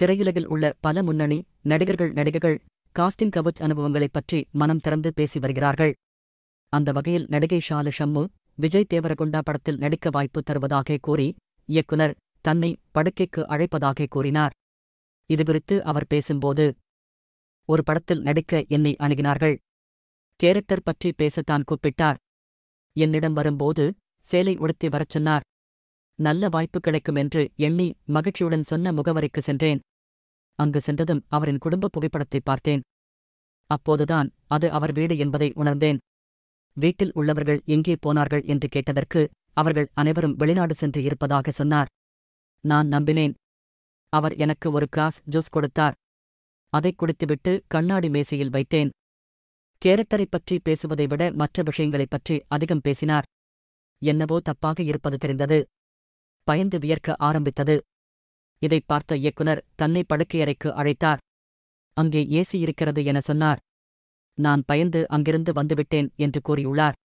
திரையுலகில் உள்ள பல முன்னணி நடிகர்கள் நடிகைகள் காஸ்டிங் கவச் அனுபவங்களைப் பற்றி மனம் திறந்து பேசி வருகிறார்கள் அந்த வகையில் நடிகை ஷாலு ஷம்மு விஜய் தேவரகுண்டா படத்தில் நடிக்க வாய்ப்பு தருவதாக கூறி இயக்குனர் தன்னை படுக்கைக்கு அழைப்பதாக கூறினார் இதுகுறித்து அவர் பேசும்போது ஒரு படத்தில் நடிக்க என்னை அணுகினார்கள் கேரக்டர் பற்றி பேசத்தான் கூப்பிட்டார் என்னிடம் வரும்போது சேலை உடுத்தி வரச் சொன்னார் நல்ல வாய்ப்பு கிடைக்கும் என்று எண்ணி மகிழ்ச்சியுடன் சொன்ன முகவரிக்கு சென்றேன் அங்கு சென்றதும் அவரின் குடும்ப புகைப்படத்தை பார்த்தேன் அப்போதுதான் அது அவர் வீடு என்பதை உணர்ந்தேன் வீட்டில் உள்ளவர்கள் எங்கே போனார்கள் என்று கேட்டதற்கு அவர்கள் அனைவரும் வெளிநாடு சென்று இருப்பதாக சொன்னார் நான் நம்பினேன் அவர் எனக்கு ஒரு காஸ் ஜூஸ் கொடுத்தார் அதை குடித்துவிட்டு கண்ணாடி மேசையில் வைத்தேன் கேரக்டரை பற்றி பேசுவதை விட மற்ற விஷயங்களைப் பற்றி அதிகம் பேசினார் என்னவோ தப்பாக இருப்பது தெரிந்தது பயந்து வியர்க்க ஆரம்பித்தது இதை பார்த்த இயக்குனர் தன்னை படுக்கையறைக்கு அழைத்தார் அங்கே ஏசி இருக்கிறது என சொன்னார் நான் பயந்து அங்கிருந்து வந்துவிட்டேன் என்று கூறியுள்ளார்